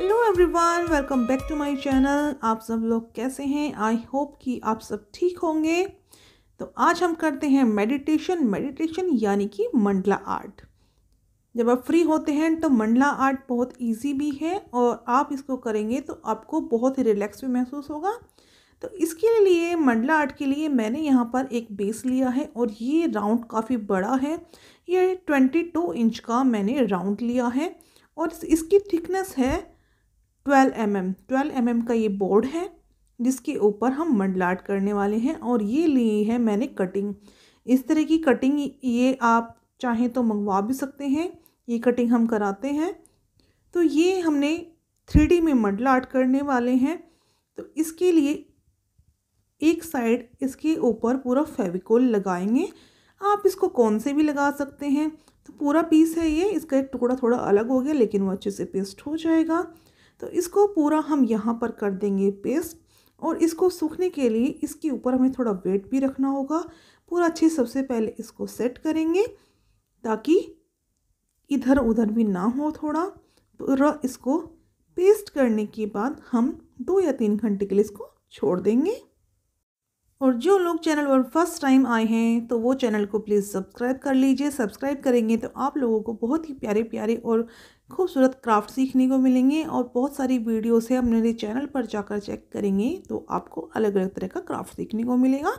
hello everyone welcome back to my channel आप सब लोग कैसे हैं आई होप कि आप सब ठीक होंगे तो आज हम करते हैं मेडिटेशन मेडिटेशन यानी कि मंडला आर्ट जब आप फ्री होते हैं तो मंडला आर्ट बहुत इजी भी है और आप इसको करेंगे तो आपको बहुत ही रिलैक्स भी महसूस होगा तो इसके लिए मंडला आर्ट के लिए मैंने यहाँ पर एक बेस लिया है और ये राउंड काफ़ी बड़ा है ये ट्वेंटी टू इंच का मैंने राउंड लिया है और इसकी थिकनेस है twelve M M twelve M M का ये बोर्ड है जिसके ऊपर हम मंडलाट करने वाले हैं और ये ली है मैंने कटिंग इस तरह की कटिंग ये आप चाहें तो मंगवा भी सकते हैं ये कटिंग हम कराते हैं तो ये हमने थ्री डी में मंडला आर्ट करने वाले हैं तो इसके लिए एक साइड इसके ऊपर पूरा फेविकोल लगाएंगे आप इसको कौन से भी लगा सकते हैं तो पूरा पीस है ये इसका एक टुकड़ा थोड़ा अलग हो गया लेकिन वो अच्छे से पेस्ट हो जाएगा तो इसको पूरा हम यहाँ पर कर देंगे पेस्ट और इसको सूखने के लिए इसके ऊपर हमें थोड़ा वेट भी रखना होगा पूरा अच्छे सबसे पहले इसको सेट करेंगे ताकि इधर उधर भी ना हो थोड़ा पूरा इसको पेस्ट करने के बाद हम दो या तीन घंटे के लिए इसको छोड़ देंगे और जो लोग चैनल पर फर्स्ट टाइम आए हैं तो वो चैनल को प्लीज़ सब्सक्राइब कर लीजिए सब्सक्राइब करेंगे तो आप लोगों को बहुत ही प्यारे प्यारे और खूबसूरत क्राफ्ट सीखने को मिलेंगे और बहुत सारी वीडियोस है हम मेरे चैनल पर जाकर चेक करेंगे तो आपको अलग अलग तरह का क्राफ्ट सीखने को मिलेगा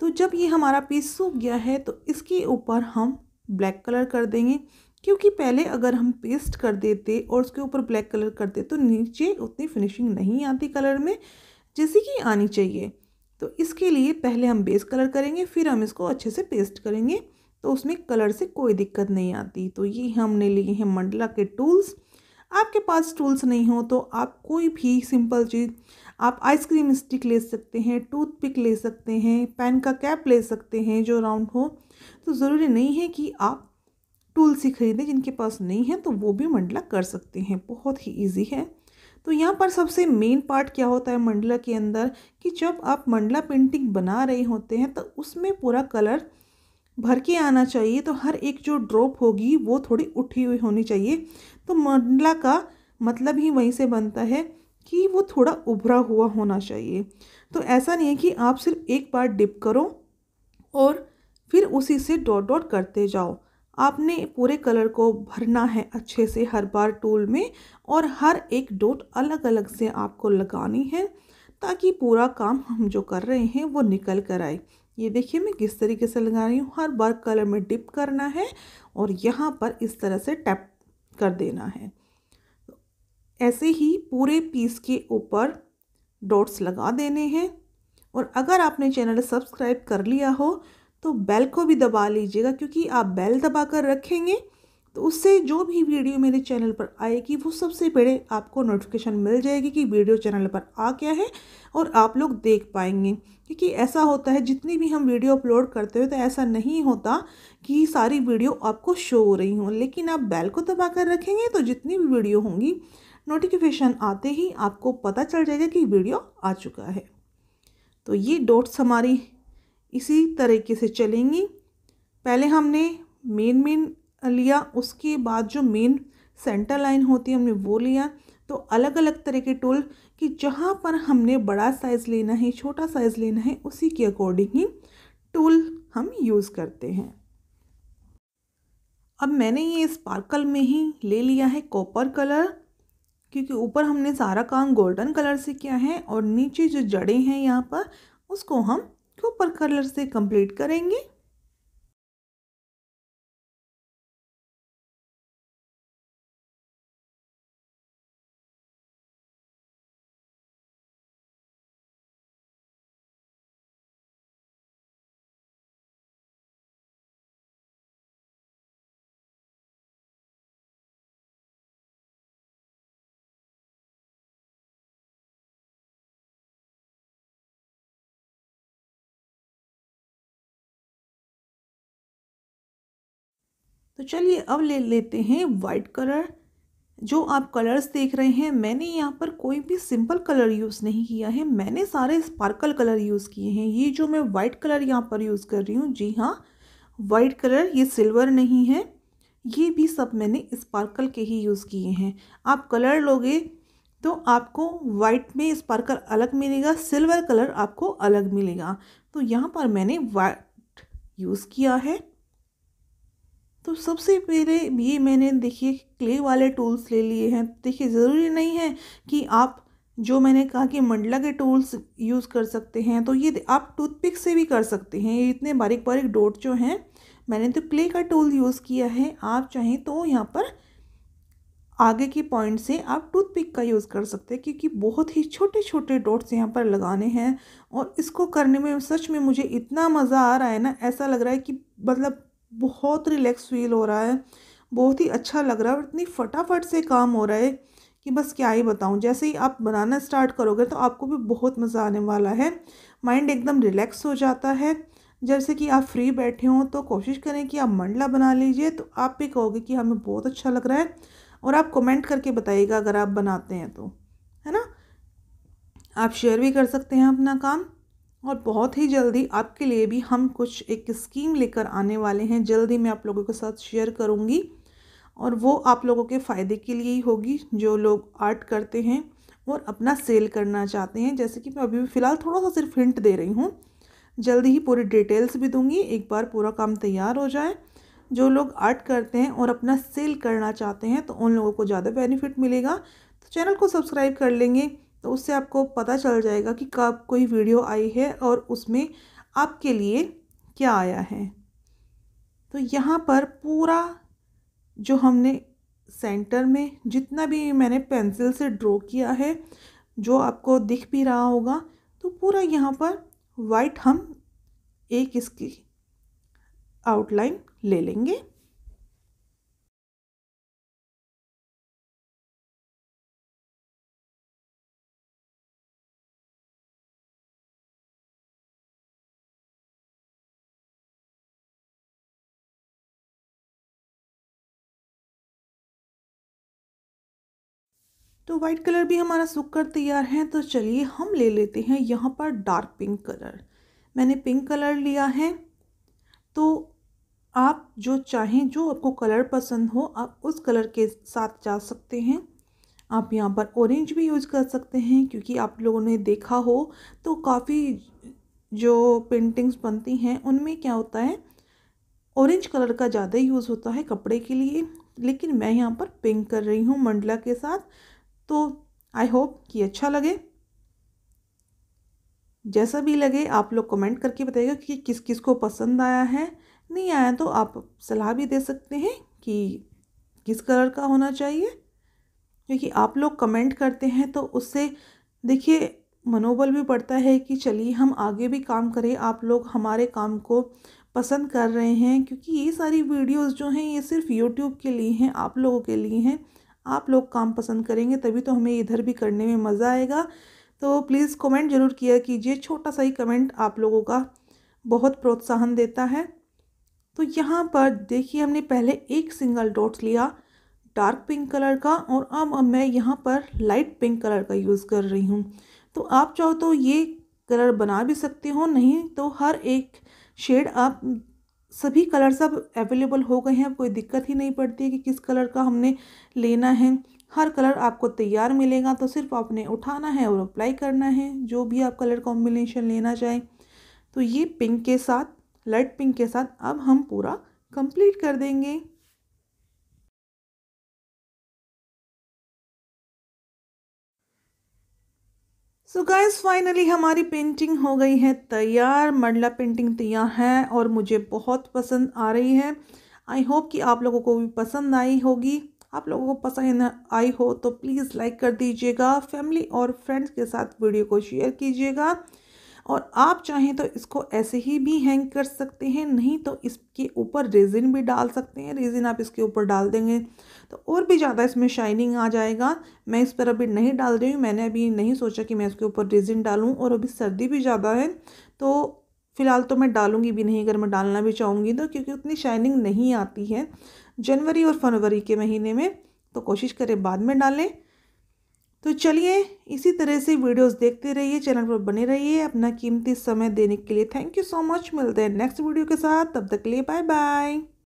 तो जब ये हमारा पीस सूख गया है तो इसके ऊपर हम ब्लैक कलर कर देंगे क्योंकि पहले अगर हम पेस्ट कर देते और उसके ऊपर ब्लैक कलर करते तो नीचे उतनी फिनिशिंग नहीं आती कलर में जैसे कि आनी चाहिए तो इसके लिए पहले हम बेस कलर करेंगे फिर हम इसको अच्छे से पेस्ट करेंगे तो उसमें कलर से कोई दिक्कत नहीं आती तो ये हमने लिए हैं मंडला के टूल्स आपके पास टूल्स नहीं हो तो आप कोई भी सिंपल चीज़ आप आइसक्रीम स्टिक ले सकते हैं टूथपिक ले सकते हैं पेन का कैप ले सकते हैं जो राउंड हो तो ज़रूरी नहीं है कि आप टूल्स ही खरीदें जिनके पास नहीं है तो वो भी मंडला कर सकते हैं बहुत ही ईजी है तो यहाँ पर सबसे मेन पार्ट क्या होता है मंडला के अंदर कि जब आप मंडला पेंटिंग बना रहे होते हैं तो उसमें पूरा कलर भर के आना चाहिए तो हर एक जो ड्रॉप होगी वो थोड़ी उठी हुई होनी चाहिए तो मंडला का मतलब ही वहीं से बनता है कि वो थोड़ा उभरा हुआ होना चाहिए तो ऐसा नहीं है कि आप सिर्फ एक बार डिप करो और फिर उसी से डॉट डॉट करते जाओ आपने पूरे कलर को भरना है अच्छे से हर बार टूल में और हर एक डॉट अलग अलग से आपको लगानी है ताकि पूरा काम हम जो कर रहे हैं वो निकल कर आए ये देखिए मैं किस तरीके से लगा रही हूँ हर बार कलर में डिप करना है और यहाँ पर इस तरह से टैप कर देना है ऐसे ही पूरे पीस के ऊपर डॉट्स लगा देने हैं और अगर आपने चैनल सब्सक्राइब कर लिया हो तो बेल को भी दबा लीजिएगा क्योंकि आप बेल दबा कर रखेंगे तो उससे जो भी वीडियो मेरे चैनल पर आएगी वो सबसे पहले आपको नोटिफिकेशन मिल जाएगी कि वीडियो चैनल पर आ गया है और आप लोग देख पाएंगे क्योंकि ऐसा होता है जितनी भी हम वीडियो अपलोड करते हो तो ऐसा नहीं होता कि सारी वीडियो आपको शो हो रही हों लेकिन आप बैल को दबा कर रखेंगे तो जितनी भी वीडियो होंगी नोटिफिकेशन आते ही आपको पता चल जाएगा कि वीडियो आ चुका है तो ये डोट्स हमारी इसी तरीके से चलेंगी पहले हमने मेन मेन लिया उसके बाद जो मेन सेंटर लाइन होती है हमने वो लिया तो अलग अलग तरह के टूल कि जहाँ पर हमने बड़ा साइज़ लेना है छोटा साइज़ लेना है उसी के अकॉर्डिंग ही टूल हम यूज़ करते हैं अब मैंने ये स्पार्कल में ही ले लिया है कॉपर कलर क्योंकि ऊपर हमने सारा काम गोल्डन कलर से किया है और नीचे जो जड़ें हैं यहाँ पर उसको हम कॉपर कलर से कंप्लीट करेंगे तो चलिए अब ले लेते हैं वाइट कलर जो आप कलर्स देख रहे हैं मैंने यहाँ पर कोई भी सिंपल कलर यूज़ नहीं किया है मैंने सारे स्पार्कल कलर यूज़ किए हैं ये जो मैं वाइट कलर यहाँ पर यूज़ कर रही हूँ जी हाँ वाइट कलर ये सिल्वर नहीं है ये भी सब मैंने स्पार्कल के ही यूज़ किए हैं आप कलर लोगे तो आपको वाइट में स्पार्कल अलग मिलेगा सिल्वर कलर आपको अलग मिलेगा तो यहाँ पर मैंने वाइट यूज़ किया है तो सबसे पहले ये मैंने देखिए क्ले वाले टूल्स ले लिए हैं देखिए ज़रूरी नहीं है कि आप जो मैंने कहा कि मंडला के टूल्स यूज़ कर सकते हैं तो ये आप टूथपिक से भी कर सकते हैं ये इतने बारीक बारीक डोट जो हैं मैंने तो क्ले का टूल यूज़ किया है आप चाहें तो यहाँ पर आगे के पॉइंट से आप टूथपिक का यूज़ कर सकते हैं क्योंकि बहुत ही छोटे छोटे डॉट्स यहाँ पर लगाने हैं और इसको करने में सच में मुझे इतना मज़ा आ रहा है ना ऐसा लग रहा है कि मतलब बहुत रिलैक्स फील हो रहा है बहुत ही अच्छा लग रहा है और इतनी फटाफट से काम हो रहा है कि बस क्या ही बताऊं जैसे ही आप बनाना स्टार्ट करोगे तो आपको भी बहुत मज़ा आने वाला है माइंड एकदम रिलैक्स हो जाता है जैसे कि आप फ्री बैठे हों तो कोशिश करें कि आप मंडला बना लीजिए तो आप भी कहोगे कि हमें बहुत अच्छा लग रहा है और आप कमेंट करके बताइएगा अगर आप बनाते हैं तो है ना आप शेयर भी कर सकते हैं अपना काम और बहुत ही जल्दी आपके लिए भी हम कुछ एक स्कीम लेकर आने वाले हैं जल्दी मैं आप लोगों के साथ शेयर करूँगी और वो आप लोगों के फ़ायदे के लिए ही होगी जो लोग आर्ट करते हैं और अपना सेल करना चाहते हैं जैसे कि मैं अभी फ़िलहाल थोड़ा सा सिर्फ हिंट दे रही हूँ जल्दी ही पूरी डिटेल्स भी दूंगी एक बार पूरा काम तैयार हो जाए जो लोग आर्ट करते हैं और अपना सेल करना चाहते हैं तो उन लोगों को ज़्यादा बेनिफिट मिलेगा तो चैनल को सब्सक्राइब कर लेंगे तो उससे आपको पता चल जाएगा कि कब कोई वीडियो आई है और उसमें आपके लिए क्या आया है तो यहाँ पर पूरा जो हमने सेंटर में जितना भी मैंने पेंसिल से ड्रॉ किया है जो आपको दिख भी रहा होगा तो पूरा यहाँ पर वाइट हम एक इसकी आउटलाइन ले लेंगे तो वाइट कलर भी हमारा सूख कर तैयार है तो चलिए हम ले लेते हैं यहाँ पर डार्क पिंक कलर मैंने पिंक कलर लिया है तो आप जो चाहें जो आपको कलर पसंद हो आप उस कलर के साथ जा सकते हैं आप यहाँ पर ऑरेंज भी यूज कर सकते हैं क्योंकि आप लोगों ने देखा हो तो काफ़ी जो पेंटिंग्स बनती हैं उनमें क्या होता है ऑरेंज कलर का ज़्यादा यूज़ होता है कपड़े के लिए लेकिन मैं यहाँ पर पिंक कर रही हूँ मंडला के साथ तो आई होप कि अच्छा लगे जैसा भी लगे आप लोग कमेंट करके बताइएगा कि किस किस को पसंद आया है नहीं आया तो आप सलाह भी दे सकते हैं कि किस कलर का होना चाहिए क्योंकि आप लोग कमेंट करते हैं तो उससे देखिए मनोबल भी बढ़ता है कि चलिए हम आगे भी काम करें आप लोग हमारे काम को पसंद कर रहे हैं क्योंकि ये सारी वीडियोस जो हैं ये सिर्फ यूट्यूब के लिए हैं आप लोगों के लिए हैं आप लोग काम पसंद करेंगे तभी तो हमें इधर भी करने में मज़ा आएगा तो प्लीज़ कमेंट ज़रूर किया कीजिए छोटा सा ही कमेंट आप लोगों का बहुत प्रोत्साहन देता है तो यहाँ पर देखिए हमने पहले एक सिंगल डॉट लिया डार्क पिंक कलर का और अब मैं यहाँ पर लाइट पिंक कलर का यूज़ कर रही हूँ तो आप चाहो तो ये कलर बना भी सकते हो नहीं तो हर एक शेड आप सभी कलर सब अवेलेबल हो गए हैं अब कोई दिक्कत ही नहीं पड़ती है कि किस कलर का हमने लेना है हर कलर आपको तैयार मिलेगा तो सिर्फ आपने उठाना है और अप्लाई करना है जो भी आप कलर कॉम्बिनेशन लेना चाहें तो ये पिंक के साथ लाइट पिंक के साथ अब हम पूरा कंप्लीट कर देंगे सो so गाइस फाइनली हमारी पेंटिंग हो गई है तैयार मरला पेंटिंग तैयार है और मुझे बहुत पसंद आ रही है आई होप कि आप लोगों को भी पसंद आई होगी आप लोगों को पसंद आई हो तो प्लीज़ लाइक कर दीजिएगा फैमिली और फ्रेंड्स के साथ वीडियो को शेयर कीजिएगा और आप चाहें तो इसको ऐसे ही भी हैंग कर सकते हैं नहीं तो इसके ऊपर रेजिन भी डाल सकते हैं रेजिन आप इसके ऊपर डाल देंगे तो और भी ज़्यादा इसमें शाइनिंग आ जाएगा मैं इस पर अभी नहीं डाल रही हूँ मैंने अभी नहीं सोचा कि मैं इसके ऊपर रेजिन डालूँ और अभी सर्दी भी ज़्यादा है तो फ़िलहाल तो मैं डालूंगी भी नहीं अगर मैं डालना भी चाहूँगी तो क्योंकि उतनी शाइनिंग नहीं आती है जनवरी और फरवरी के महीने में तो कोशिश करें बाद में डालें तो चलिए इसी तरह से वीडियोस देखते रहिए चैनल पर बने रहिए अपना कीमती समय देने के लिए थैंक यू सो मच मिलते हैं नेक्स्ट वीडियो के साथ तब तक के लिए बाय बाय